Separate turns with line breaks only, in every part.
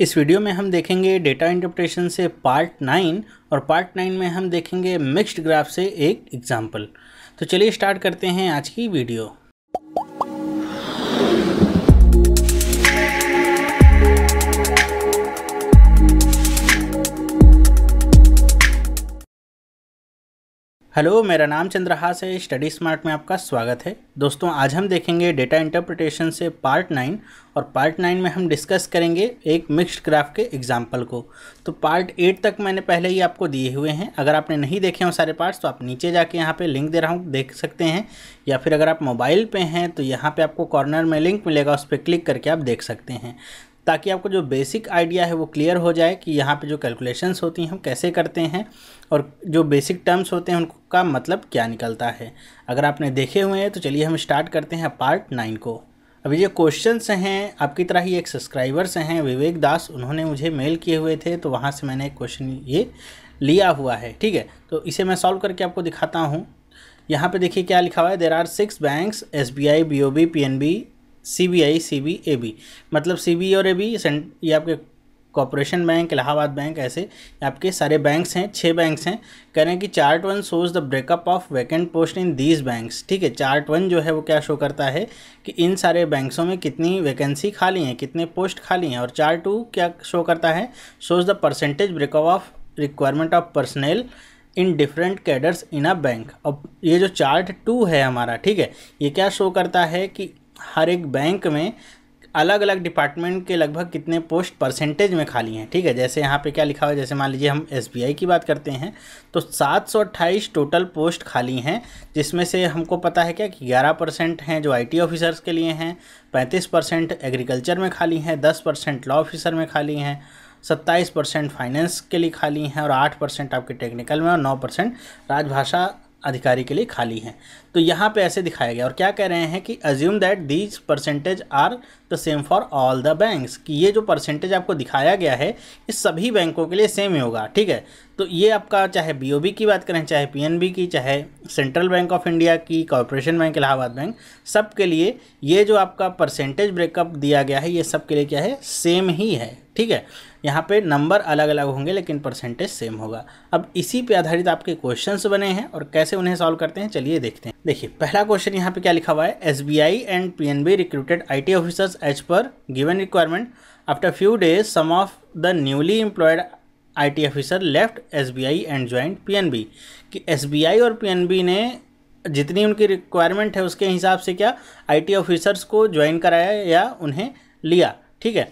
इस वीडियो में हम देखेंगे डेटा इंटरप्रिटेशन से पार्ट नाइन और पार्ट नाइन में हम देखेंगे मिक्स्ड ग्राफ से एक एग्जाम्पल तो चलिए स्टार्ट करते हैं आज की वीडियो हेलो मेरा नाम चंद्रहास है स्टडी स्मार्ट में आपका स्वागत है दोस्तों आज हम देखेंगे डेटा इंटरप्रिटेशन से पार्ट नाइन और पार्ट नाइन में हम डिस्कस करेंगे एक मिक्स्ड ग्राफ के एग्जाम्पल को तो पार्ट एट तक मैंने पहले ही आपको दिए हुए हैं अगर आपने नहीं देखे हो सारे पार्ट्स तो आप नीचे जाके यहाँ पर लिंक दे रहा हूँ देख सकते हैं या फिर अगर आप मोबाइल पर हैं तो यहाँ पर आपको कॉर्नर में लिंक मिलेगा उस पर क्लिक करके आप देख सकते हैं ताकि आपको जो बेसिक आइडिया है वो क्लियर हो जाए कि यहाँ पे जो कैलकुलेशंस होती हैं हम कैसे करते हैं और जो बेसिक टर्म्स होते हैं उनका मतलब क्या निकलता है अगर आपने देखे हुए हैं तो चलिए हम स्टार्ट करते हैं पार्ट नाइन को अभी ये क्वेश्चंस हैं आपकी तरह ही एक सब्सक्राइबर्स हैं विवेक दास उन्होंने मुझे मेल किए हुए थे तो वहाँ से मैंने एक क्वेश्चन ये लिया हुआ है ठीक है तो इसे मैं सॉल्व करके आपको दिखाता हूँ यहाँ पे देखिए क्या लिखा हुआ है there are six banks S B I B O B P N B C B I C B A B मतलब सी बी और ए बी ये आपके कॉपोरेशन बैंक इलाहाबाद बैंक ऐसे आपके सारे बैंक्स हैं छः बैंक्स हैं कह रहे हैं कि chart one shows the breakup of vacant post in these banks ठीक है चार्ट वन जो है वो क्या शो करता है कि इन सारे बैंक्सों में कितनी वैकेंसी खाली हैं कितने पोस्ट खाली हैं और चार्ट टू क्या शो करता है shows the percentage breakup of requirement of personnel in different cadres in a bank अब ये जो चार्ट टू है हमारा ठीक है ये क्या शो करता है कि हर एक बैंक में अलग अलग डिपार्टमेंट के लगभग कितने पोस्ट परसेंटेज में खाली हैं ठीक है जैसे यहाँ पे क्या लिखा हुआ है जैसे मान लीजिए हम एस की बात करते हैं तो सात टोटल पोस्ट खाली हैं जिसमें से हमको पता है क्या कि 11 परसेंट हैं जो आईटी ऑफिसर्स के लिए हैं 35 परसेंट एग्रीकल्चर में खाली हैं 10 परसेंट लॉ ऑफिसर में खाली हैं सत्ताईस परसेंट फाइनेंस के लिए खाली हैं और आठ परसेंट आपके टेक्निकल में और नौ परसेंट राजभाषा अधिकारी के लिए खाली हैं तो यहाँ पे ऐसे दिखाया गया और क्या कह रहे हैं कि assume that these percentage are the same for all the banks कि ये जो परसेंटेज आपको दिखाया गया है ये सभी बैंकों के लिए सेम ही होगा ठीक है तो ये आपका चाहे बीओबी की बात करें चाहे पीएनबी की चाहे सेंट्रल बैंक ऑफ इंडिया की कॉरपोरेशन बैंक इलाहाबाद बैंक सब के लिए ये जो आपका परसेंटेज ब्रेकअप दिया गया है ये सब के लिए क्या है सेम ही है ठीक है यहाँ पे नंबर अलग अलग होंगे लेकिन परसेंटेज सेम होगा अब इसी पे आधारित आपके क्वेश्चंस बने हैं और कैसे उन्हें सॉल्व करते हैं चलिए देखते हैं देखिए पहला क्वेश्चन यहाँ पे क्या लिखा हुआ है S B I and P N B recruited I T officers as per given requirement after few days some of the newly employed I T officer left S B I and joined P N B कि S B I और P N B ने जितनी उनकी requirement है उसके हिसाब से क्या आईटी ऑफिसर्स को ज्वाइन कराया या उन्हें लिया ठीक है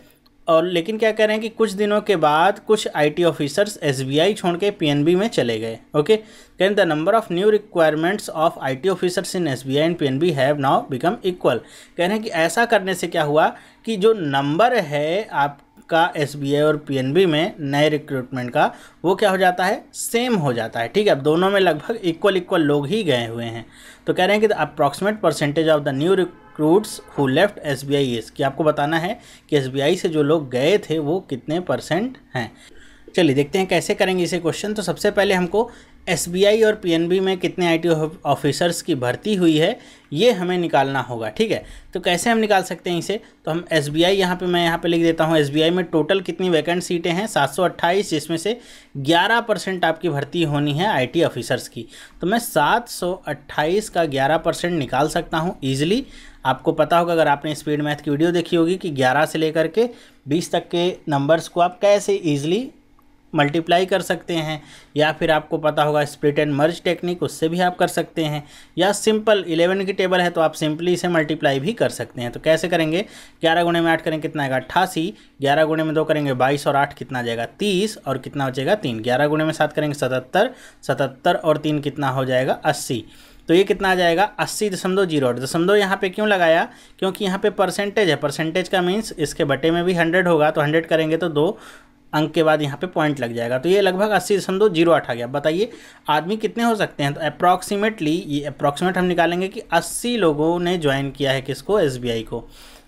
और लेकिन क्या कह रहे हैं कि कुछ दिनों के बाद कुछ आईटी ऑफिसर्स एसबीआई छोड़ के पीएनबी में चले गए okay can the number of new requirements of IT officers in SBI and PNB have now become equal कह रहे हैं कि ऐसा करने से क्या हुआ कि जो नंबर है आपका एसबीआई और पी में नए रिक्रूटमेंट का वो क्या हो जाता है सेम हो जाता है ठीक है अब दोनों में लगभग इक्वल इक्वल लोग ही गए हुए हैं तो कह रहे हैं कि the approximate percentage of the new recruits who left S B I is कि आपको बताना है कि एस बी आई से जो लोग गए थे वो कितने परसेंट हैं चलिए देखते हैं कैसे करेंगे इसे क्वेश्चन तो सबसे पहले हमको एस और पी में कितने आई ऑफिसर्स की भर्ती हुई है ये हमें निकालना होगा ठीक है तो कैसे हम निकाल सकते हैं इसे तो हम एस बी आई यहाँ पर मैं यहाँ पे लिख देता हूँ एस में टोटल कितनी वैकेंट सीटें हैं 728 जिसमें से 11 परसेंट आपकी भर्ती होनी है आईटी ऑफिसर्स की तो मैं 728 का 11 परसेंट निकाल सकता हूँ ईजिली आपको पता होगा अगर आपने स्पीड मैथ की वीडियो देखी होगी कि 11 से लेकर के 20 तक के नंबर्स को आप कैसे ईजिली मल्टीप्लाई कर सकते हैं या फिर आपको पता होगा स्प्लिट एंड मर्ज टेक्निक उससे भी आप कर सकते हैं या सिंपल इलेवन की टेबल है तो आप सिंपली इसे मल्टीप्लाई भी कर सकते हैं तो कैसे करेंगे ग्यारह गुणे में आठ करेंगे कितना आएगा अट्ठासी ग्यारह गुणे में दो करेंगे बाईस और आठ कितना जाएगा तीस और कितना हो जाएगा तीन ग्यारह गुणे में सात करेंगे सतहत्तर सतहत्तर और तीन कितना हो जाएगा अस्सी तो ये कितना आ जाएगा अस्सी दशमलव जीरो आठ दशमलव यहाँ पे क्यों लगाया क्योंकि यहाँ पे परसेंटेज है परसेंटेज का मीन्स इसके बटे में भी हंड्रेड होगा तो हंड्रेड करेंगे तो दो अंक के बाद यहाँ पे पॉइंट लग जाएगा तो ये लगभग अस्सी दशमलव जीरो आठ आ गया बताइए आदमी कितने हो सकते हैं तो अप्रॉक्सीमेटली ये अप्रॉक्सीमेट हम निकालेंगे कि अस्सी लोगों ने ज्वाइन किया है किसको एस को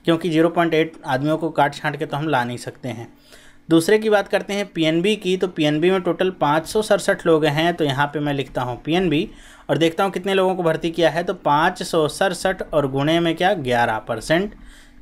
क्योंकि जीरो पॉइंट एट आदमियों को काट छाँट के तो हम ला नहीं सकते हैं दूसरे की बात करते हैं पीएनबी की तो पीएनबी में टोटल पाँच लोग हैं तो यहाँ पे मैं लिखता हूँ पीएनबी और देखता हूँ कितने लोगों को भर्ती किया है तो पाँच और गुणे में क्या ग्यारह परसेंट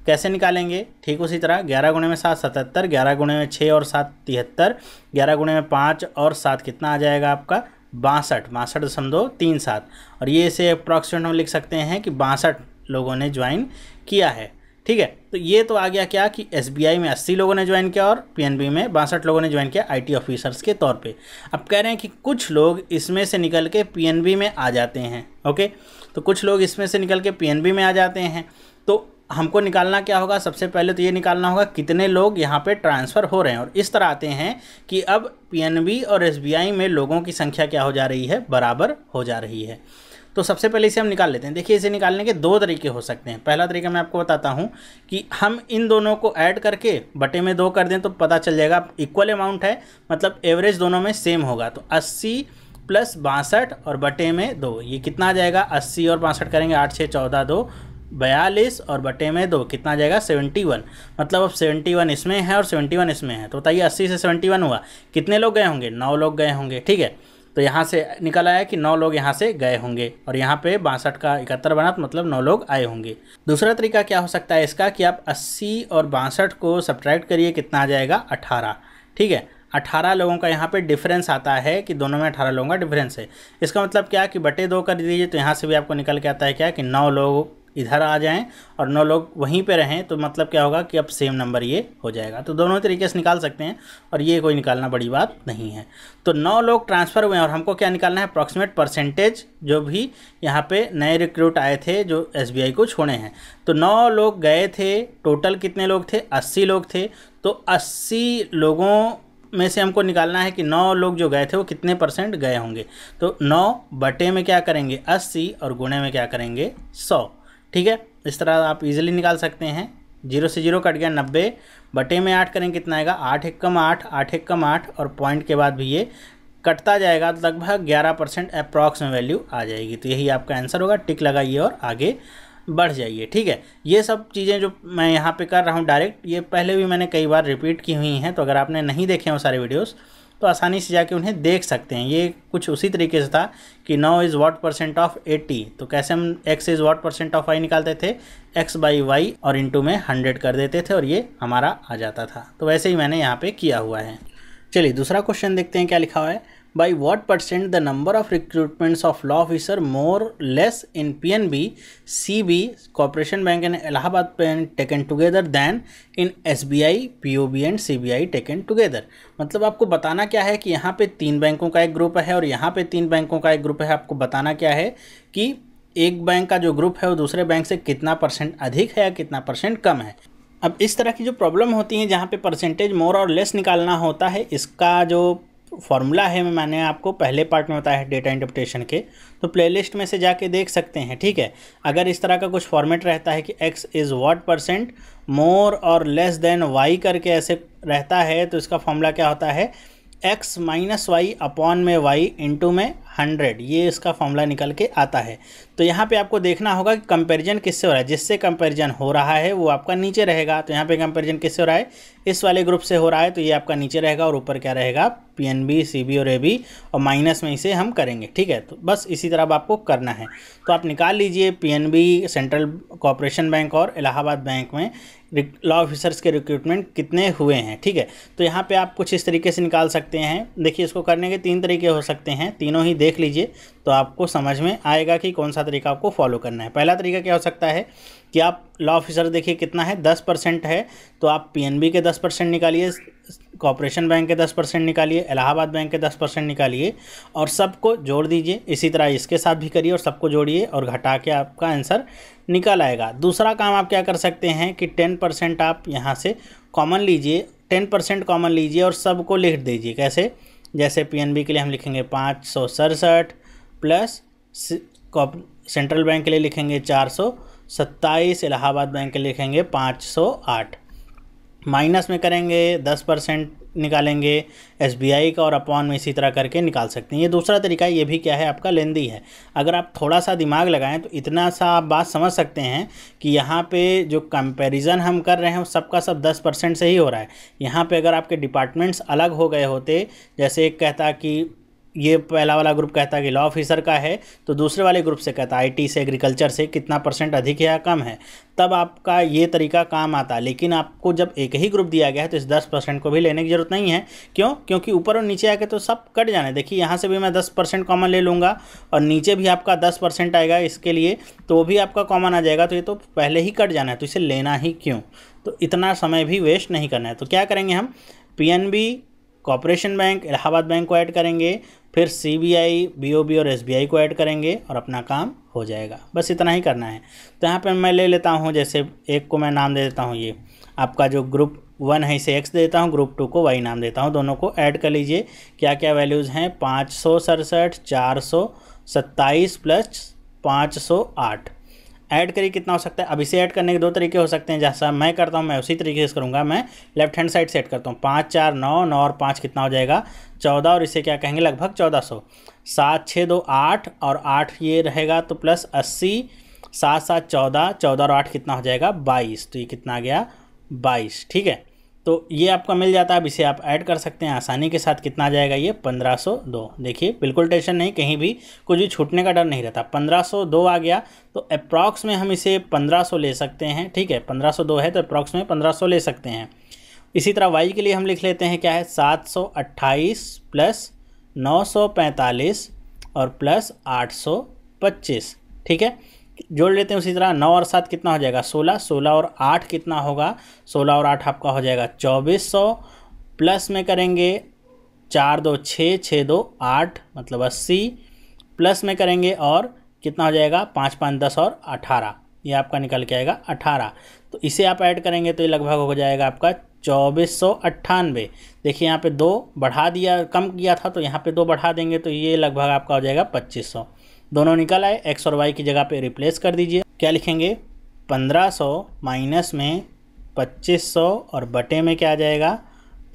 कैसे निकालेंगे ठीक उसी तरह ग्यारह गुणे में सात सतहत्तर ग्यारह गुणे में छः और सात तिहत्तर ग्यारह गुणे में पाँच और सात कितना आ जाएगा आपका बासठ बासठ दशम दो तीन सात और ये इसे अप्रॉक्सीमेट हम लिख सकते हैं कि बासठ लोगों ने ज्वाइन किया है ठीक है तो ये तो आ गया क्या कि एस में अस्सी लोगों ने ज्वाइन किया और पी में बासठ लोगों ने ज्वाइन किया आई ऑफिसर्स के तौर पर अब कह रहे हैं कि कुछ लोग इसमें से निकल के पी में आ जाते हैं ओके तो कुछ लोग इसमें से निकल के पी में आ जाते हैं तो हमको निकालना क्या होगा सबसे पहले तो ये निकालना होगा कितने लोग यहाँ पे ट्रांसफ़र हो रहे हैं और इस तरह आते हैं कि अब पीएनबी और एसबीआई में लोगों की संख्या क्या हो जा रही है बराबर हो जा रही है तो सबसे पहले इसे हम निकाल लेते हैं देखिए इसे निकालने के दो तरीके हो सकते हैं पहला तरीका मैं आपको बताता हूँ कि हम इन दोनों को ऐड करके बटे में दो कर दें तो पता चल जाएगा इक्वल अमाउंट है मतलब एवरेज दोनों में सेम होगा तो अस्सी प्लस बासठ और बटे में दो ये कितना आ जाएगा अस्सी और बासठ करेंगे आठ छः चौदह दो बयालीस और बटे में दो कितना आ जाएगा सेवेंटी वन मतलब अब सेवेंटी वन इसमें है और सेवेंटी वन इसमें है तो बताइए अस्सी से सेवेंटी वन हुआ कितने लोग गए होंगे नौ लोग गए होंगे ठीक है तो यहाँ से निकल आया कि नौ लोग यहाँ से गए होंगे और यहाँ पे बासठ का इकहत्तर बना तो मतलब नौ लोग आए होंगे दूसरा तरीका क्या हो सकता है इसका कि आप अस्सी और बासठ को सब्ट्रैक्ट करिए कितना आ जाएगा अठारह ठीक है अठारह लोगों का यहाँ पे डिफरेंस आता है कि दोनों में अठारह लोगों का डिफरेंस है इसका मतलब क्या कि बटे दो कर दीजिए तो यहाँ से भी आपको निकल के आता है क्या कि नौ लोग इधर आ जाएं और नौ लोग वहीं पे रहें तो मतलब क्या होगा कि अब सेम नंबर ये हो जाएगा तो दोनों तरीके से निकाल सकते हैं और ये कोई निकालना बड़ी बात नहीं है तो नौ लोग ट्रांसफ़र हुए हैं और हमको क्या निकालना है अप्रॉक्सीमेट परसेंटेज जो भी यहाँ पर नए रिक्रूट आए थे जो एस को छोड़े हैं तो नौ लोग गए थे टोटल कितने लोग थे अस्सी लोग थे तो अस्सी लोगों में से हमको निकालना है कि नौ लोग जो गए थे वो कितने परसेंट गए होंगे तो नौ बटे में क्या करेंगे अस्सी और गुणे में क्या करेंगे सौ ठीक है इस तरह आप इजीली निकाल सकते हैं जीरो से जीरो कट गया नब्बे बटे में आठ करें कितना आएगा आठ एक कम आठ आठ एक कम आठ और पॉइंट के बाद भी ये कटता जाएगा तो लगभग ग्यारह परसेंट अप्रॉक्स में वैल्यू आ जाएगी तो यही आपका आंसर होगा टिक लगाइए और आगे बढ़ जाइए ठीक है ये सब चीज़ें जो मैं यहाँ पे कर रहा हूँ डायरेक्ट ये पहले भी मैंने कई बार रिपीट की हुई हैं तो अगर आपने नहीं देखे हैं वो सारे वीडियोज़ तो आसानी से जाके उन्हें देख सकते हैं ये कुछ उसी तरीके से था कि नौ is what percent of eighty तो कैसे हम X is what percent of Y निकालते थे एक्स बाई वाई और इंटू में हंड्रेड कर देते थे और ये हमारा आ जाता था तो वैसे ही मैंने यहाँ पर किया हुआ है चलिए दूसरा क्वेश्चन देखते हैं क्या लिखा हुआ है by what percent the number of recruitments of law officer more less in PNB, CB, Corporation Bank and Allahabad Bank taken together than in SBI, POB and CBI taken together. मतलब आपको बताना क्या है कि यहाँ पे तीन बैंकों का एक ग्रुप है और यहाँ पे तीन बैंकों का एक ग्रुप है आपको बताना क्या है कि एक बैंक का जो ग्रुप है वो दूसरे बैंक से कितना परसेंट अधिक है या कितना परसेंट कम है अब इस तरह की जो प्रॉब्लम होती है जहाँ पे परसेंटेज मोर और लेस निकालना होता है इसका जो फॉर्मूला है मैंने आपको पहले पार्ट में बताया है डेटा इंटरप्रिटेशन के तो प्लेलिस्ट में से जाके देख सकते हैं ठीक है अगर इस तरह का कुछ फॉर्मेट रहता है कि X is what percent more और लेस देन वाई करके ऐसे रहता है तो इसका फॉर्मूला क्या होता है एक्स माइनस वाई अपॉन में वाई इंटू में हंड्रेड ये इसका फॉर्मूला निकल के आता है तो यहाँ पे आपको देखना होगा कि कंपैरिजन किससे हो रहा है जिससे कंपैरिजन हो रहा है वो आपका नीचे रहेगा तो यहाँ पे कंपैरिजन किससे हो रहा है इस वाले ग्रुप से हो रहा है तो ये आपका नीचे रहेगा और ऊपर क्या रहेगा P N B C B और ए बी और माइनस में इसे हम करेंगे ठीक है तो बस इसी तरह आपको करना है तो आप निकाल लीजिए P N B central corporation bank और इलाहाबाद बैंक में लॉ ऑफिसर्स के रिक्रूटमेंट कितने हुए हैं ठीक है तो यहाँ पे आप कुछ इस तरीके से निकाल सकते हैं देखिए इसको करने के तीन तरीके हो सकते हैं तीनों ही देख लीजिए तो आपको समझ में आएगा कि कौन सा तरीका आपको फॉलो करना है पहला तरीका क्या हो सकता है कि आप लॉ ऑफिसर देखिए कितना है दस परसेंट है तो आप पीएनबी के दस परसेंट निकालिए कॉपरेशन बैंक के दस परसेंट निकालिए इलाहाबाद बैंक के दस परसेंट निकालिए और सबको जोड़ दीजिए इसी तरह इसके साथ भी करिए और सबको जोड़िए और घटा के आपका आंसर निकल आएगा दूसरा काम आप क्या कर सकते हैं कि टेन परसेंट आप यहाँ से कॉमन लीजिए टेन परसेंट कॉमन लीजिए और सबको लिख दीजिए कैसे जैसे पीएनबी के लिए हम लिखेंगे पाँच सौ सड़सठ प्लस सेंट्रल बैंक के लिए लिखेंगे चार सौ सत्ताईस इलाहाबाद बैंक के लिए लिखेंगे पाँच सौ आठ माइनस में करेंगे दस परसेंट निकालेंगे एस का और अपॉन में इसी तरह करके निकाल सकते हैं ये दूसरा तरीका ये भी क्या है आपका लेंदी है अगर आप थोड़ा सा दिमाग लगाएं तो इतना सा आप बात समझ सकते हैं कि यहाँ पे जो कंपैरिजन हम कर रहे हैं सबका सब दस परसेंट से ही हो रहा है यहाँ पे अगर आपके डिपार्टमेंट्स अलग हो गए होते जैसे एक कहता कि ये पहला वाला ग्रुप कहता है कि लॉ ऑफिसर का है तो दूसरे वाले ग्रुप से कहता है आईटी से एग्रीकल्चर से कितना परसेंट अधिक है या कम है तब आपका ये तरीका काम आता है लेकिन आपको जब एक ही ग्रुप दिया गया है तो इस दस परसेंट को भी लेने की ज़रूरत नहीं है क्यों क्योंकि ऊपर और नीचे आके तो सब कट जाने देखिए यहाँ से भी मैं दस परसेंट कॉमन ले लूँगा और नीचे भी आपका दस परसेंट आएगा इसके लिए तो वो भी आपका कॉमन आ जाएगा तो ये तो पहले ही कट जाना है तो इसे लेना ही क्यों तो इतना समय भी वेस्ट नहीं करना है तो क्या करेंगे हम P N B corporation bank Allahabad bank को ऐड करेंगे फिर C B I B O B और एस बी आई को ऐड करेंगे और अपना काम हो जाएगा बस इतना ही करना है तो यहाँ पे मैं ले लेता हूँ जैसे एक को मैं नाम दे देता हूँ ये आपका जो ग्रुप वन है इसे एक्स देता हूँ ग्रुप टू को वाई नाम देता हूँ दोनों को ऐड कर लीजिए क्या क्या वैल्यूज़ हैं पाँच सौ सड़सठ चार सौ सत्ताईस प्लस पाँच सौ आठ ऐड करिए कितना हो सकता है अब इसे ऐड करने के दो तरीके हो सकते हैं जैसा मैं करता हूँ मैं उसी तरीके से करूँगा मैं लेफ्ट हैंड साइड सेट करता हूँ पाँच चार नौ नौ और पाँच कितना हो जाएगा चौदह और इसे क्या कहेंगे लगभग चौदह सौ सात छः दो आठ और आठ ये रहेगा तो प्लस अस्सी सात सात चौदह चौदह और आठ कितना हो जाएगा बाईस तो ये कितना आ गया बाईस ठीक है तो ये आपका मिल जाता है अब इसे आप ऐड कर सकते हैं आसानी के साथ कितना जाएगा ये 1502 देखिए बिल्कुल टेंशन नहीं कहीं भी कुछ भी छूटने का डर नहीं रहता 1502 आ गया तो अप्रॉक्स में हम इसे 1500 ले सकते हैं ठीक है 1502 है तो अप्रॉक्स में 1500 ले सकते हैं इसी तरह वाई के लिए हम लिख लेते हैं क्या है अट्ठाईस प्लस पैंतालीस और प्लस पच्चीस ठीक है जोड़ लेते हैं उसी तरह नौ और सात कितना हो जाएगा सोलह सोलह और आठ कितना होगा सोलह और आठ आपका हो जाएगा चौबीस सौ प्लस में करेंगे चार दो छः छः दो आठ मतलब अस्सी प्लस में करेंगे और कितना हो जाएगा पाँच पाँच दस और अठारह ये आपका निकल के आएगा अठारह तो इसे आप ऐड करेंगे तो ये लगभग हो जाएगा आपका चौबीस सौ अट्ठानवे देखिए यहाँ पे दो बढ़ा दिया कम किया था तो यहाँ पे दो बढ़ा देंगे तो ये लगभग आपका हो जाएगा पच्चीस सौ दोनों निकल आए एक्स और वाई की जगह पे रिप्लेस कर दीजिए क्या लिखेंगे 1500 माइनस में 2500 और बटे में क्या आ जाएगा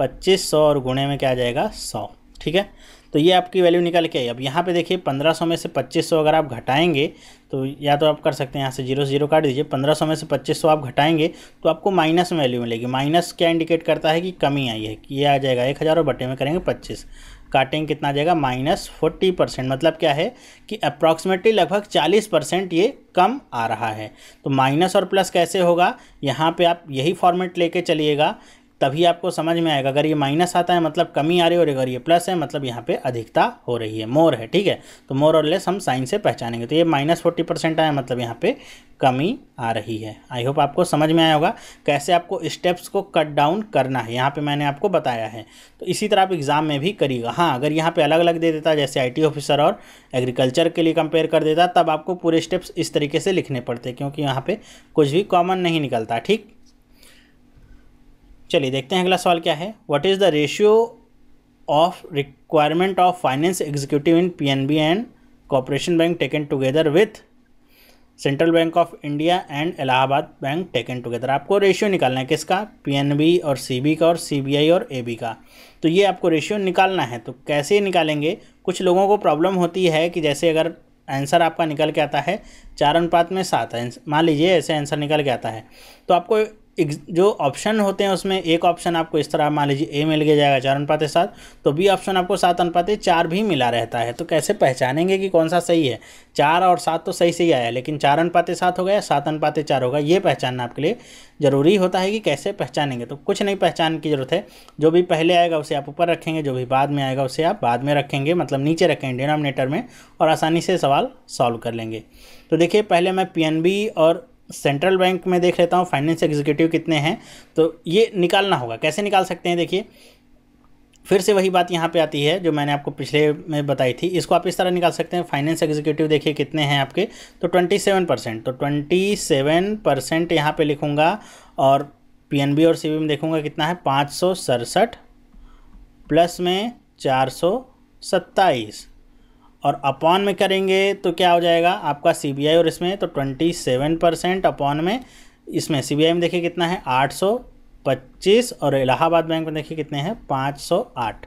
2500 और गुणे में क्या आ जाएगा 100 ठीक है तो ये आपकी वैल्यू निकल के आई अब यहाँ पे देखिए 1500 में से 2500 अगर आप घटाएंगे तो या तो आप कर सकते हैं यहाँ से जीरो से जीरो काट दीजिए 1500 में से 2500 आप घटाएंगे तो आपको माइनस में वैल्यू मिलेगी माइनस क्या इंडिकेट करता है कि कमी आई है ये आ जाएगा एक हज़ार और बटे में करेंगे पच्चीस काटेंगे कितना जाएगा माइनस फोर्टी परसेंट मतलब क्या है कि अप्रॉक्सीमेटली लगभग चालीस परसेंट ये कम आ रहा है तो माइनस और प्लस कैसे होगा यहाँ पे आप यही फॉर्मेट लेके चलिएगा तभी आपको समझ में आएगा अगर ये माइनस आता है मतलब कमी आ रही है और अगर ये प्लस है मतलब यहाँ पे अधिकता हो रही है मोर है ठीक है तो मोर और लेस हम साइन से पहचानेंगे तो ये माइनस फोर्टी परसेंट आया मतलब यहाँ पे कमी आ रही है आई होप आपको समझ में आया होगा कैसे आपको स्टेप्स को कट डाउन करना है यहाँ पे मैंने आपको बताया है तो इसी तरह आप एग्ज़ाम में भी करिएगा हाँ अगर यहाँ पे अलग अलग दे देता जैसे आईटी ऑफिसर और एग्रीकल्चर के लिए कंपेयर कर देता तब आपको पूरे स्टेप्स इस तरीके से लिखने पड़ते क्योंकि यहाँ पर कुछ भी कॉमन नहीं निकलता ठीक चलिए देखते हैं अगला सवाल क्या है what is the ratio of requirement of finance executive in PNB and corporation bank taken together with central bank of India and Allahabad bank taken together आपको रेशियो निकालना है किसका पीएनबी और सीबी का और सीबीआई और एबी का तो ये आपको रेशियो निकालना है तो कैसे निकालेंगे कुछ लोगों को प्रॉब्लम होती है कि जैसे अगर आंसर आपका निकल के आता है चार अनुपात में सात आंसर मान लीजिए ऐसे आंसर निकल के आता है तो आपको जो ऑप्शन होते हैं उसमें एक ऑप्शन आपको इस तरह मान लीजिए ए मिल गया जाएगा चार अनुपात सात तो बी ऑप्शन आपको सात अनुपात चार भी मिला रहता है तो कैसे पहचानेंगे कि कौन सा सही है चार और सात तो सही से ही आया लेकिन चार अनुपात सात हो या सात अनुपात चार होगा ये पहचानना आपके लिए ज़रूरी होता है कि कैसे पहचानेंगे तो कुछ नहीं पहचान की ज़रूरत है जो भी पहले आएगा उसे आप ऊपर रखेंगे जो भी बाद में आएगा उसे आप बाद में रखेंगे मतलब नीचे रखेंगे डिनोमिनेटर में और आसानी से सवाल सॉल्व कर लेंगे तो देखिए पहले मैं पी और सेंट्रल बैंक में देख लेता हूँ फाइनेंस एग्जीक्यूटिव कितने हैं तो ये निकालना होगा कैसे निकाल सकते हैं देखिए फिर से वही बात यहाँ पे आती है जो मैंने आपको पिछले में बताई थी इसको आप इस तरह निकाल सकते हैं फाइनेंस एग्जीक्यूटिव देखिए कितने हैं आपके तो ट्वेंटी सेवन परसेंट तो ट्वेंटी सेवन परसेंट यहाँ पर लिखूँगा और पीएनबी और सीबी में देखूँगा कितना है पाँच सौ प्लस में चार सौ सत्ताईस और अपॉन में करेंगे तो क्या हो जाएगा आपका सी और इसमें तो ट्वेंटी सेवन परसेंट अपॉन में इसमें सी में देखिए कितना है आठ सौ पच्चीस और इलाहाबाद बैंक में देखिए कितने हैं पाँच सौ आठ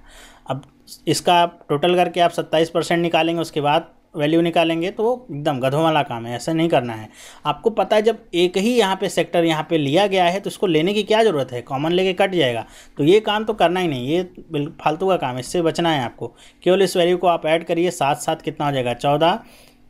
अब इसका टोटल करके आप सत्ताईस परसेंट निकालेंगे उसके बाद वैल्यू निकालेंगे तो वो एकदम गधों वाला काम है ऐसा नहीं करना है आपको पता है जब एक ही यहाँ पे सेक्टर यहाँ पे लिया गया है तो इसको लेने की क्या ज़रूरत है कॉमन लेके कट जाएगा तो ये काम तो करना ही नहीं ये फालतू का काम इससे बचना है आपको केवल इस वैल्यू को आप ऐड करिए सात सात कितना हो जाएगा चौदह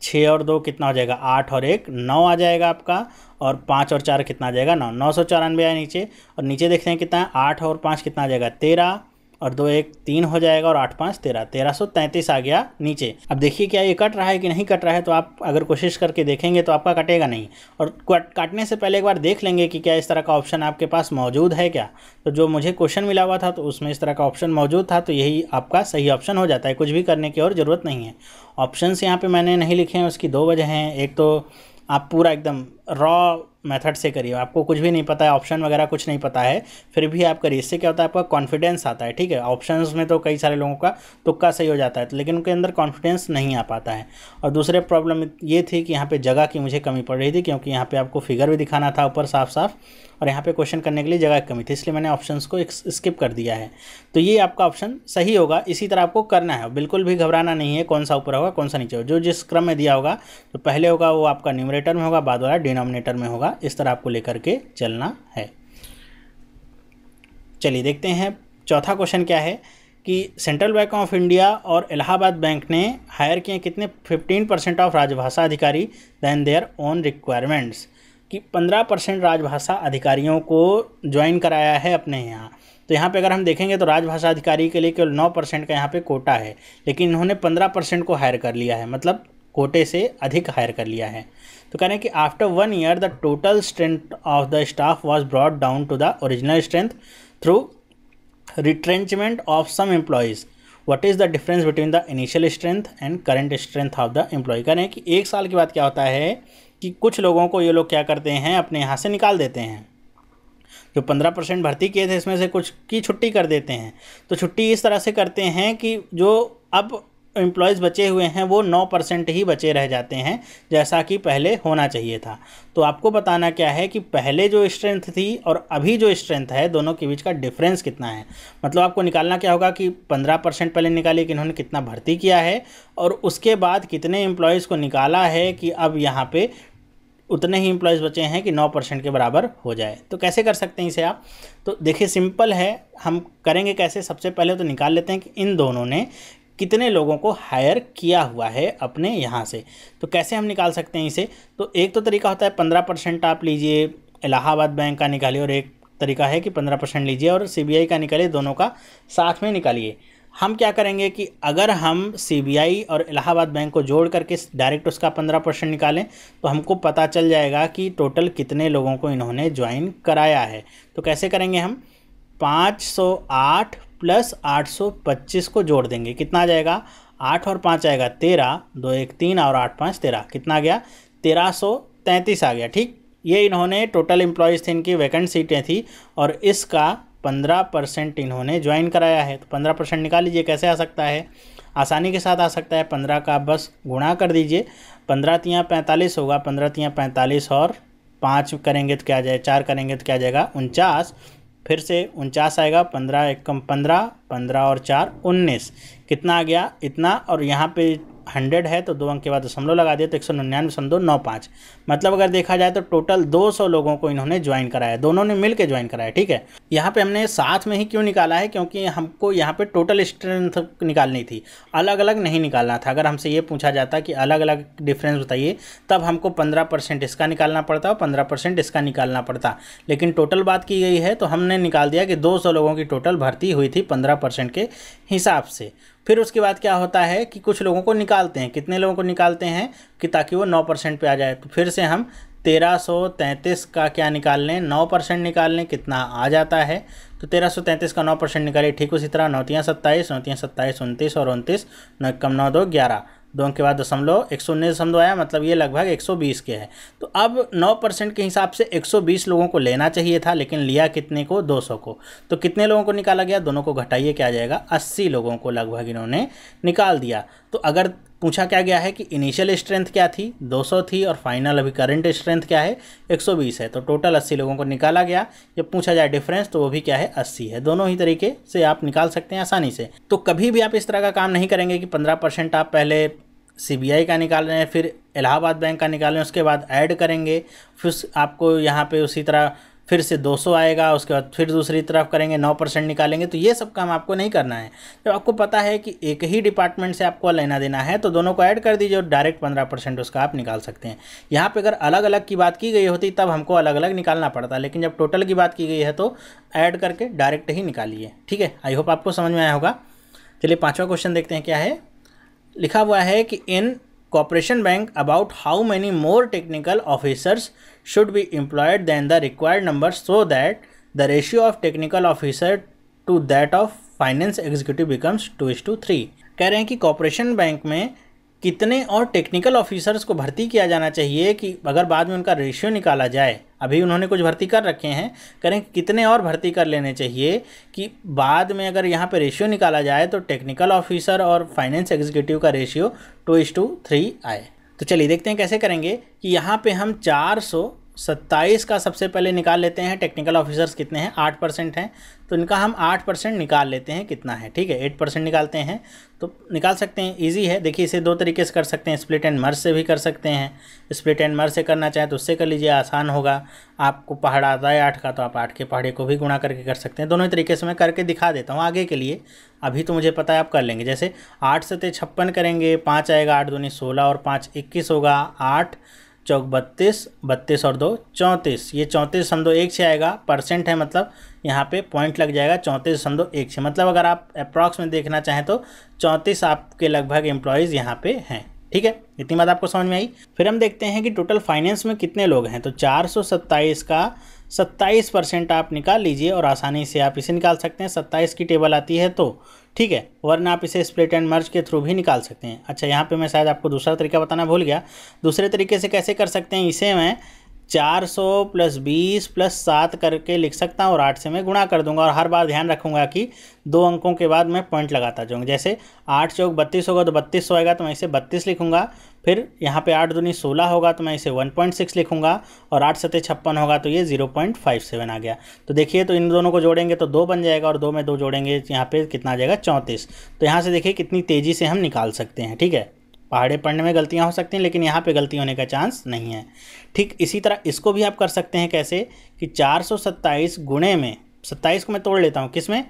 छः और दो कितना हो जाएगा आठ और एक नौ आ जाएगा आपका और पाँच और चार कितना आ जाएगा नौ नौ सौ चौरानवे आया नीचे और नीचे देखते हैं कितना आठ और पाँच कितना आ जाएगा तेरह और दो एक तीन हो जाएगा और आठ पाँच तेरह तेरह सौ तैंतीस आ गया नीचे अब देखिए क्या ये कट रहा है कि नहीं कट रहा है तो आप अगर कोशिश करके देखेंगे तो आपका कटेगा नहीं और काटने से पहले एक बार देख लेंगे कि क्या इस तरह का ऑप्शन आपके पास मौजूद है क्या तो जो मुझे क्वेश्चन मिला हुआ था तो उसमें इस तरह का ऑप्शन मौजूद था तो यही आपका सही ऑप्शन हो जाता है कुछ भी करने की और ज़रूरत नहीं है ऑप्शन यहाँ पर मैंने नहीं लिखे हैं उसकी दो वजह हैं एक तो आप पूरा एकदम रॉ मेथड से करिए आपको कुछ भी नहीं पता है ऑप्शन वगैरह कुछ नहीं पता है फिर भी आप करिए इससे क्या होता है आपका कॉन्फिडेंस आता है ठीक है ऑप्शन में तो कई सारे लोगों का तुक्का सही हो जाता है लेकिन उनके अंदर कॉन्फिडेंस नहीं आ पाता है और दूसरे प्रॉब्लम ये थी कि यहाँ पर जगह की मुझे कमी पड़ रही थी क्योंकि यहाँ पर आपको फिगर भी दिखाना था ऊपर साफ साफ और यहाँ पे क्वेश्चन करने के लिए जगह कमी थी इसलिए मैंने ऑप्शन को स्किप कर दिया है तो ये आपका ऑप्शन सही होगा इसी तरह आपको करना है बिल्कुल भी घबराना नहीं है कौन सा ऊपर होगा कौन सा नीचे होगा जो जिस क्रम में दिया होगा तो पहले होगा वो आपका न्यूमरेटर में होगा बाद वाला डिनोमिनेटर में होगा होगा इस तरह आपको लेकर के चलना है चलिए देखते हैं चौथा क्वेश्चन क्या है कि सेंट्रल बैंक ऑफ इंडिया और इलाहाबाद बैंक ने हायर किए कितने 15 परसेंट ऑफ राजभाषा अधिकारी दैन देयर ओन रिक्वायरमेंट्स कि 15 परसेंट राजभाषा अधिकारियों को ज्वाइन कराया है अपने यहाँ तो यहाँ पे अगर हम देखेंगे तो राजभाषा अधिकारी के लिए केवल नौ परसेंट का यहाँ पे कोटा है लेकिन इन्होंने पंद्रह परसेंट को हायर कर लिया है मतलब कोटे से अधिक हायर कर लिया है तो कह रहे हैं कि after one year the total strength of the staff was brought down to the original strength through retrenchment of some employees what is the difference between the initial strength and current strength of the employee कह रहे हैं कि एक साल के बाद क्या होता है कि कुछ लोगों को ये लोग क्या करते हैं अपने यहाँ से निकाल देते हैं जो पंद्रह परसेंट भर्ती किए थे इसमें से कुछ की छुट्टी कर देते हैं तो छुट्टी इस तरह से करते हैं कि जो अब एम्प्लॉयज़ बचे हुए हैं वो नौ परसेंट ही बचे रह जाते हैं जैसा कि पहले होना चाहिए था तो आपको बताना क्या है कि पहले जो स्ट्रेंथ थी और अभी जो स्ट्रेंथ है दोनों के बीच का डिफरेंस कितना है मतलब आपको निकालना क्या होगा कि पंद्रह परसेंट पहले निकाले कि इन्होंने कितना भर्ती किया है और उसके बाद कितने एम्प्लॉयज़ को निकाला है कि अब यहाँ पर उतने ही एम्प्लॉयज़ बचे हैं कि नौ परसेंट के बराबर हो जाए तो कैसे कर सकते हैं इसे आप तो देखिए सिंपल है हम करेंगे कैसे सबसे पहले तो निकाल लेते हैं कि इन दोनों ने कितने लोगों को हायर किया हुआ है अपने यहाँ से तो कैसे हम निकाल सकते हैं इसे तो एक तो तरीका होता है पंद्रह परसेंट आप लीजिए इलाहाबाद बैंक का निकालिए और एक तरीका है कि पंद्रह परसेंट लीजिए और सीबीआई का निकालिए दोनों का साथ में निकालिए हम क्या करेंगे कि अगर हम सीबीआई और इलाहाबाद बैंक को जोड़ करके डायरेक्ट उसका पंद्रह परसेंट निकालें तो हमको पता चल जाएगा कि टोटल कितने लोगों को इन्होंने ज्वाइन कराया है तो कैसे करेंगे हम पाँच सौ आठ प्लस आठ सौ पच्चीस को जोड़ देंगे कितना आ जाएगा आठ और पाँच आएगा तेरह दो एक तीन और आठ पाँच तेरह कितना गया तेरह सौ तैंतीस आ गया ठीक ये इन्होंने टोटल एम्प्लॉयज़ थे इनकी वैकेंट सीटें थी और इसका पंद्रह परसेंट इन्होंने ज्वाइन कराया है तो पंद्रह परसेंट निकाल लीजिए कैसे आ सकता है आसानी के साथ आ सकता है पंद्रह का बस गुणा कर दीजिए पंद्रह तियाँ पैंतालीस होगा पंद्रह तियाँ पैंतालीस और पाँच करेंगे तो क्या आ जाए चार करेंगे तो क्या जाएगा उनचास फिर से उनचास आएगा पंद्रह एक कम पंद्रह पंद्रह और चार उन्नीस कितना आ गया इतना और यहाँ पे हंड्रेड है तो दो अंक के बाद दशमलव लगा दिया तो एक सौ निन्यानवे दो नौ पाँच मतलब अगर देखा जाए तो टोटल दो सौ लोगों को इन्होंने ज्वाइन कराया दोनों ने मिलकर ज्वाइन कराया ठीक है यहाँ पे हमने साथ में ही क्यों निकाला है क्योंकि हमको यहाँ पे टोटल स्ट्रेंथ निकालनी थी अलग अलग नहीं निकालना था अगर हमसे ये पूछा जाता कि अलग अलग डिफरेंस बताइए तब हमको पंद्रह परसेंट इसका निकालना पड़ता और पंद्रह परसेंट इसका निकालना पड़ता लेकिन टोटल बात की गई है तो हमने निकाल दिया कि दो सौ लोगों की टोटल भर्ती हुई थी पंद्रह परसेंट के हिसाब से फिर उसके बाद क्या होता है कि कुछ लोगों को निकालते हैं कितने लोगों को निकालते हैं कि ताकि वो नौ परसेंट पर आ जाए तो फिर से हम तेरह सौ तैंतीस का क्या निकाल लें नौ परसेंट निकाल लें कितना आ जाता है तो तेरह सौ तैंतीस का नौ परसेंट निकालिए ठीक उसी तरह नौतियाँ सत्ताईस नौतियाँ सत्ताईस उनतीस और उनतीस नौ कम नौ दो ग्यारह दो अंक के बाद दशमलव एक सौ उन्नीस दशमलव आया मतलब ये लगभग एक सौ बीस के हैं तो अब नौ परसेंट के हिसाब से एक सौ बीस लोगों को लेना चाहिए था लेकिन लिया कितने को दो सौ को तो कितने लोगों को निकाला गया दोनों को घटाइए क्या जाएगा अस्सी लोगों को लगभग इन्होंने निकाल दिया तो अगर पूछा क्या गया है कि इनिशियल स्ट्रेंथ क्या थी 200 थी और फाइनल अभी करंट स्ट्रेंथ क्या है 120 है तो टोटल 80 लोगों को निकाला गया जब पूछा जाए डिफरेंस तो वो भी क्या है 80 है दोनों ही तरीके से आप निकाल सकते हैं आसानी से तो कभी भी आप इस तरह का काम नहीं करेंगे कि 15 परसेंट आप पहले सीबीआई का निकाल रहे हैं फिर इलाहाबाद बैंक का निकाल रहे हैं उसके बाद ऐड करेंगे फिर आपको यहाँ पे उसी तरह फिर से 200 आएगा उसके बाद फिर दूसरी तरफ करेंगे 9 परसेंट निकालेंगे तो ये सब काम आपको नहीं करना है जब आपको पता है कि एक ही डिपार्टमेंट से आपको लेना देना है तो दोनों को ऐड कर दीजिए और डायरेक्ट 15 परसेंट उसका आप निकाल सकते हैं यहाँ पे अगर अलग अलग की बात की गई होती तब हमको अलग अलग निकालना पड़ता लेकिन जब टोटल की बात की गई है तो ऐड करके डायरेक्ट ही निकालिए ठीक है आई होप आपको समझ में आया होगा चलिए पाँचवा क्वेश्चन देखते हैं क्या है लिखा हुआ है कि in corporation bank about how many more technical officers should be employed than the required number so that the ratio of technical officer to that of finance executive becomes two is to three कह रहे हैं कि corporation bank में कितने और technical officers को भर्ती किया जाना चाहिए कि अगर बाद में उनका रेशियो निकाला जाए अभी उन्होंने कुछ भर्ती कर रखे हैं करें कितने और भर्ती कर लेने चाहिए कि बाद में अगर यहाँ पर रेशियो निकाला जाए तो टेक्निकल ऑफिसर और फाइनेंस एग्जीक्यूटिव का ratio two is to three आए तो चलिए देखते हैं कैसे करेंगे कि यहाँ पे हम 400 सत्ताईस का सबसे पहले निकाल लेते हैं टेक्निकल ऑफिसर्स कितने हैं आठ परसेंट हैं तो इनका हम आठ परसेंट निकाल लेते हैं कितना है ठीक है एट परसेंट निकालते हैं तो निकाल सकते हैं इजी है देखिए इसे दो तरीके से कर सकते हैं स्प्लिट एंड मर्ज से भी कर सकते हैं स्प्लिट एंड मर्ज से करना चाहें तो उससे कर लीजिए आसान होगा आपको पहाड़ आता है आठ का तो आप आठ के पहाड़े को भी गुणा करके कर सकते हैं दोनों तरीके से मैं करके दिखा देता हूँ आगे के लिए अभी तो मुझे पता है आप कर लेंगे जैसे आठ सतह छप्पन करेंगे पाँच आएगा आठ दोनों सोलह और पाँच इक्कीस होगा आठ चौक बत्तीस बत्तीस और दो चौंतीस ये चौंतीस सम दो एक छः आएगा परसेंट है मतलब यहाँ पे पॉइंट लग जाएगा चौंतीस सम दो एक छः मतलब अगर आप अप्रॉक्स में देखना चाहें तो चौंतीस आपके लगभग एम्प्लॉयज़ यहाँ पे हैं ठीक है इतनी बात आपको समझ में आई फिर हम देखते हैं कि टोटल फाइनेंस में कितने लोग हैं तो चार का सत्ताईस परसेंट आप निकाल लीजिए और आसानी से आप इसे निकाल सकते हैं सत्ताईस की टेबल आती है तो ठीक है वरना आप इसे स्प्लिट एंड मर्ज के थ्रू भी निकाल सकते हैं अच्छा यहाँ पे मैं शायद आपको दूसरा तरीका बताना भूल गया दूसरे तरीके से कैसे कर सकते हैं इसे मैं चार सौ प्लस बीस प्लस सात करके लिख सकता हूँ और आठ से मैं गुणा कर दूंगा और हर बार ध्यान रखूंगा कि दो अंकों के बाद मैं पॉइंट लगाता जाऊँगा जैसे आठ चौक बत्तीस होगा तो बत्तीस सौ आएगा तो मैं इसे बत्तीस लिखूंगा फिर यहाँ पे आठ दूनी सोलह होगा तो मैं इसे वन पॉइंट सिक्स लिखूँगा और आठ सतह छप्पन होगा तो ये जीरो पॉइंट फाइव सेवन आ गया तो देखिए तो इन दोनों को जोड़ेंगे तो दो बन जाएगा और दो में दो जोड़ेंगे तो यहाँ पर कितना आ जाएगा चौंतीस तो यहाँ से देखिए कितनी तेज़ी से हम निकाल सकते हैं ठीक है पहाड़े पढ़ने में गलतियाँ हो सकती हैं लेकिन यहाँ पर गलती होने का चांस नहीं है ठीक इसी तरह इसको भी आप कर सकते हैं कैसे कि चार सौ सत्ताईस गुणे में सत्ताईस को मैं तोड़ लेता हूँ किस में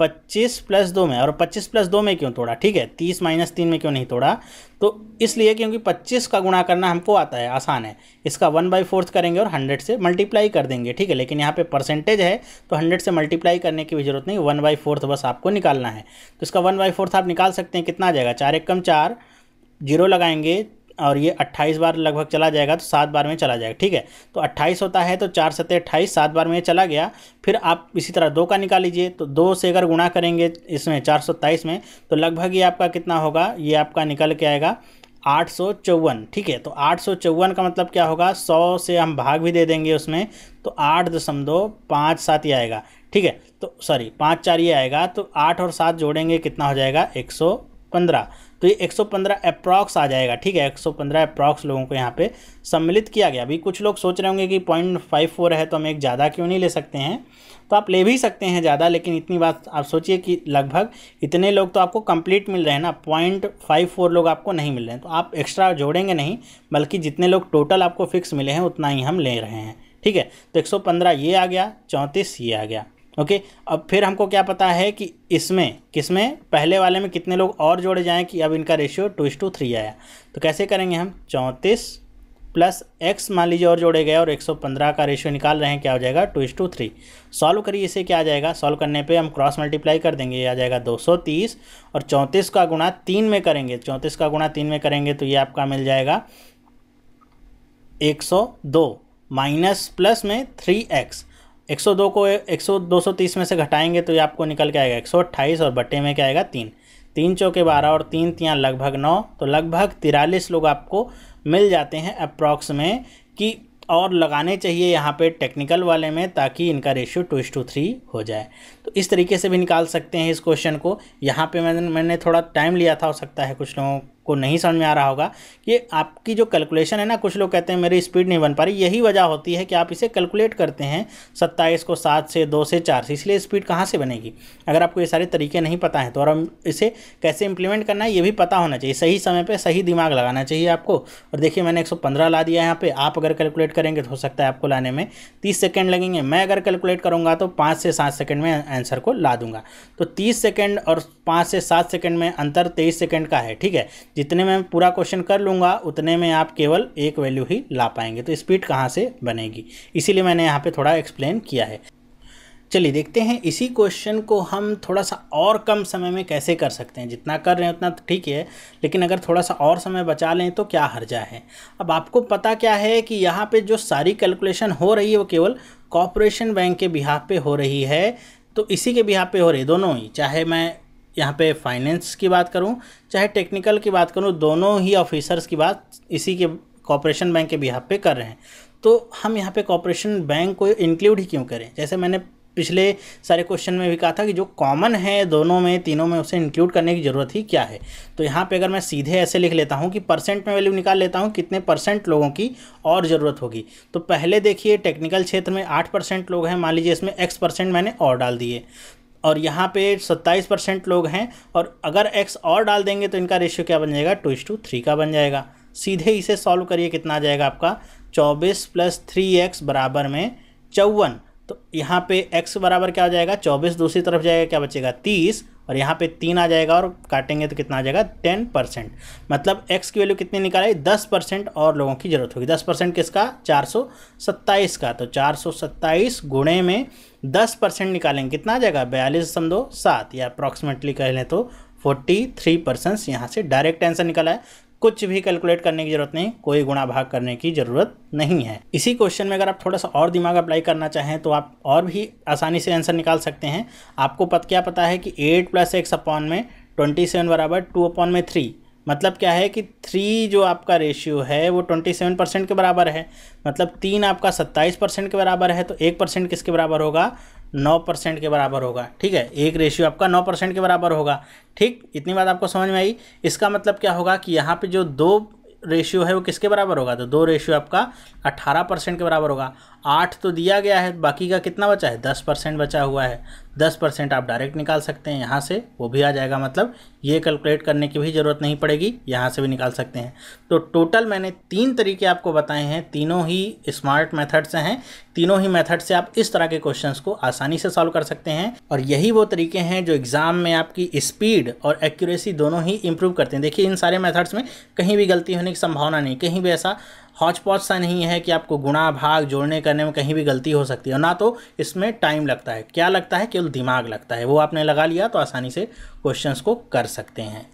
पच्चीस प्लस दो में और पच्चीस प्लस दो में क्यों तोड़ा ठीक है तीस माइनस तीन में क्यों नहीं तोड़ा तो इसलिए क्योंकि पच्चीस का गुणा करना हमको आता है आसान है इसका वन बाई फोर्थ करेंगे और हंड्रेड से मल्टीप्लाई कर देंगे ठीक है लेकिन यहाँ पे परसेंटेज है तो हंड्रेड से मल्टीप्लाई करने की भी जरूरत नहीं वन बाई फोर्थ बस आपको निकालना है तो इसका वन बाई फोर्थ आप निकाल सकते हैं कितना आ जाएगा चार एक कम चार जीरो लगाएंगे और ये 28 बार लगभग चला जाएगा तो सात बार में चला जाएगा ठीक है तो 28 होता है तो चार सत्य अट्ठाईस सात बार में चला गया फिर आप इसी तरह दो का निकाल लीजिए तो दो से अगर गुणा करेंगे इसमें चार में तो लगभग ये आपका कितना होगा ये आपका निकल के आएगा आठ सौ चौवन ठीक है तो आठ सौ चौवन का मतलब क्या होगा सौ से हम भाग भी दे देंगे उसमें तो आठ दशमलव पाँच सात ही आएगा ठीक है तो सॉरी पाँच चार ये आएगा तो आठ और सात जोड़ेंगे कितना हो जाएगा एक सौ पंद्रह तो ये 115 अप्रॉक्स आ जाएगा ठीक है 115 अप्रॉक्स लोगों को यहाँ पे सम्मिलित किया गया अभी कुछ लोग सोच रहे होंगे कि पॉइंट फाइव फोर है तो हम एक ज़्यादा क्यों नहीं ले सकते हैं तो आप ले भी सकते हैं ज़्यादा लेकिन इतनी बात आप सोचिए कि लगभग इतने लोग तो आपको कंप्लीट मिल रहे हैं ना पॉइंट फाइव फोर लोग आपको नहीं मिल रहे हैं तो आप एक्स्ट्रा जोड़ेंगे नहीं बल्कि जितने लोग टोटल आपको फिक्स मिले हैं उतना ही हम ले रहे हैं ठीक है तो 115 ये आ गया चौंतीस ये आ गया ओके अब फिर हमको क्या पता है कि इसमें किसमें पहले वाले में कितने लोग और जोड़े जाएं कि अब इनका ratio two is to three आया तो कैसे करेंगे हम चौंतीस प्लस एक्स मान लीजिए और जोड़े गए और 115 का रेशियो निकाल रहे हैं क्या हो जाएगा to is to three solve करिए इसे क्या आ जाएगा सॉल्व करने पे हम क्रॉस मल्टीप्लाई कर देंगे ये आ जाएगा 230 और 34 का गुणा तीन में करेंगे 34 का गुणा तीन में करेंगे तो ये आपका मिल जाएगा 102 माइनस प्लस में थ्री एक्स 102 को 100 230 में से घटाएंगे तो ये आपको निकल के आएगा 128 और बटे में क्या आएगा तीन तीन चौके बारह और तीन तियाँ लगभग नौ तो लगभग तिरालीस लोग आपको मिल जाते हैं अप्रॉक्स में कि और लगाने चाहिए यहाँ पे टेक्निकल वाले में ताकि इनका ratio two is to three हो जाए तो इस तरीके से भी निकाल सकते हैं इस क्वेश्चन को यहाँ पे मैंने मैंने थोड़ा टाइम लिया था हो सकता है कुछ लोगों को नहीं समझ में आ रहा होगा कि आपकी जो कैलकुलेशन है ना कुछ लोग कहते हैं मेरी स्पीड नहीं बन पा रही यही वजह होती है कि आप इसे कैलकुलेट करते हैं सत्ताईस को सात से दो से चार से इसलिए स्पीड कहाँ से बनेगी अगर आपको ये सारे तरीके नहीं पता है तो और हम इसे कैसे इंप्लीमेंट करना है ये भी पता होना चाहिए सही समय पर सही दिमाग लगाना चाहिए आपको और देखिए मैंने एक ला दिया यहाँ पर आप अगर कैलकुलेट करेंगे तो हो सकता है आपको लाने में तीस सेकेंड लगेंगे मैं अगर कैलकुलेट करूँगा तो पाँच से सात सेकेंड में आंसर को ला दूंगा तो तीस सेकेंड और पाँच से सात सेकेंड में अंतर तेईस सेकेंड का है ठीक है जितने में पूरा क्वेश्चन कर लूँगा उतने में आप केवल एक वैल्यू ही ला पाएंगे तो स्पीड कहाँ से बनेगी इसीलिए मैंने यहाँ पे थोड़ा एक्सप्लेन किया है चलिए देखते हैं इसी क्वेश्चन को हम थोड़ा सा और कम समय में कैसे कर सकते हैं जितना कर रहे हैं उतना तो ठीक है लेकिन अगर थोड़ा सा और समय बचा लें तो क्या हर्जा है अब आपको पता क्या है कि यहाँ पे जो सारी कैलकुलेशन हो रही है वो केवल कॉपोरेशन बैंक के बिहार पे हो रही है तो इसी के बिहार पे हो रही है दोनों ही चाहे मैं यहाँ पे फाइनेंस की बात करूँ चाहे टेक्निकल की बात करूँ दोनों ही ऑफिसर्स की बात इसी के कॉपरेशन बैंक के बिहाफ पे कर रहे हैं तो हम यहाँ पे कॉपरेशन बैंक को इंक्लूड ही क्यों करें जैसे मैंने पिछले सारे क्वेश्चन में भी कहा था कि जो कॉमन है दोनों में तीनों में उसे इंक्लूड करने की ज़रूरत ही क्या है तो यहाँ पे अगर मैं सीधे ऐसे लिख लेता हूँ कि परसेंट में वैल्यू निकाल लेता हूँ कितने परसेंट लोगों की और ज़रूरत होगी तो पहले देखिए टेक्निकल क्षेत्र में आठ परसेंट लोग हैं मान लीजिए इसमें एक्स परसेंट मैंने और डाल दिए और यहाँ पे 27 परसेंट लोग हैं और अगर x और डाल देंगे तो इनका रेशियो क्या बन जाएगा टू इस टू थ्री का बन जाएगा सीधे इसे सॉल्व करिए कितना आ जाएगा आपका 24 प्लस थ्री एक्स बराबर में चौवन तो यहाँ पे x बराबर क्या हो जाएगा चौबीस दूसरी तरफ जाएगा क्या बचेगा तीस और यहाँ पे तीन आ जाएगा और काटेंगे तो कितना आ जाएगा टेन परसेंट मतलब x की वैल्यू कितनी निकाली दस परसेंट और लोगों की ज़रूरत होगी दस परसेंट किसका चार सौ सत्ताईस का तो चार सौ सत्ताईस गुणे में दस परसेंट निकालेंगे कितना आ जाएगा बयालीस दशम दो सात या अप्रॉक्सीमेटली कह लें तो फोर्टी थ्री परसेंट यहाँ से डायरेक्ट आंसर निकला है कुछ भी कैलकुलेट करने की जरूरत नहीं कोई गुणा भाग करने की जरूरत नहीं है इसी क्वेश्चन में अगर आप थोड़ा सा और दिमाग अप्लाई करना चाहें तो आप और भी आसानी से आंसर निकाल सकते हैं आपको पत क्या पता है कि एट प्लस एक्स अपॉन में ट्वेंटी सेवन बराबर टू अपॉन में थ्री मतलब क्या है कि थ्री जो आपका रेशियो है वो ट्वेंटी सेवन परसेंट के बराबर है मतलब तीन आपका सत्ताईस परसेंट के बराबर है तो एक परसेंट किसके बराबर होगा नौ परसेंट के बराबर होगा ठीक है एक रेशियो आपका नौ परसेंट के बराबर होगा ठीक इतनी बात आपको समझ में आई इसका मतलब क्या होगा कि यहाँ पे जो दो रेशियो है वो किसके बराबर होगा तो दो रेशियो आपका अट्ठारह परसेंट के बराबर होगा आठ तो दिया गया है बाकी का कितना बचा है दस परसेंट बचा हुआ है दस परसेंट आप डायरेक्ट निकाल सकते हैं यहाँ से वो भी आ जाएगा मतलब ये कैलकुलेट करने की भी ज़रूरत नहीं पड़ेगी यहाँ से भी निकाल सकते हैं तो टोटल मैंने तीन तरीके आपको बताए हैं तीनों ही स्मार्ट मेथड से हैं तीनों ही मेथड से आप इस तरह के क्वेश्चंस को आसानी से सॉल्व कर सकते हैं और यही वो तरीके हैं जो एग्ज़ाम में आपकी स्पीड और एक्यूरेसी दोनों ही इंप्रूव करते हैं देखिए इन सारे मेथड्स में कहीं भी गलती होने की संभावना नहीं कहीं भी ऐसा हौच पौच सा नहीं है कि आपको गुणा भाग जोड़ने करने में कहीं भी गलती हो सकती है और ना तो इसमें टाइम लगता है क्या लगता है केवल दिमाग लगता है वो आपने लगा लिया तो आसानी से क्वेश्चंस को कर सकते हैं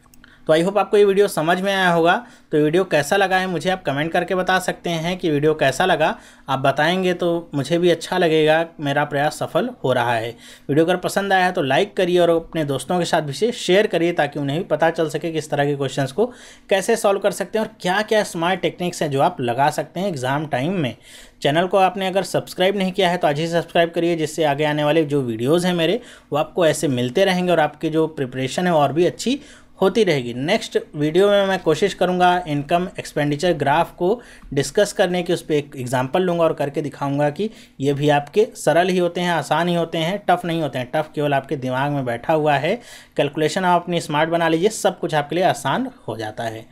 तो आई होप आपको ये वीडियो समझ में आया होगा तो वीडियो कैसा लगा है मुझे आप कमेंट करके बता सकते हैं कि वीडियो कैसा लगा आप बताएंगे तो मुझे भी अच्छा लगेगा मेरा प्रयास सफल हो रहा है वीडियो अगर पसंद आया है तो लाइक करिए और अपने दोस्तों के साथ भी शेयर करिए ताकि उन्हें भी पता चल सके कि इस तरह के क्वेश्चन को कैसे सॉल्व कर सकते हैं और क्या क्या स्मार्ट टेक्निक्स हैं जो आप लगा सकते हैं एग्ज़ाम टाइम में चैनल को आपने अगर सब्सक्राइब नहीं किया है तो आज ही सब्सक्राइब करिए जिससे आगे आने वाले जो वीडियोज़ हैं मेरे वो आपको ऐसे मिलते रहेंगे और आपकी जो प्रिपरेशन है और भी अच्छी होती रहेगी नेक्स्ट वीडियो में मैं कोशिश करूँगा इनकम एक्सपेंडिचर ग्राफ को डिस्कस करने की उस पर एक एग्जाम्पल लूँगा और करके दिखाऊँगा कि ये भी आपके सरल ही होते हैं आसान ही होते हैं टफ़ नहीं होते हैं टफ़ केवल आपके दिमाग में बैठा हुआ है कैलकुलेशन आप अपनी स्मार्ट बना लीजिए सब कुछ आपके लिए आसान हो जाता है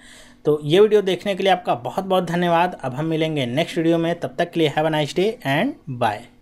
तो ये वीडियो देखने के लिए आपका बहुत बहुत धन्यवाद अब हम मिलेंगे नेक्स्ट वीडियो में तब तक के लिए have a nice day and bye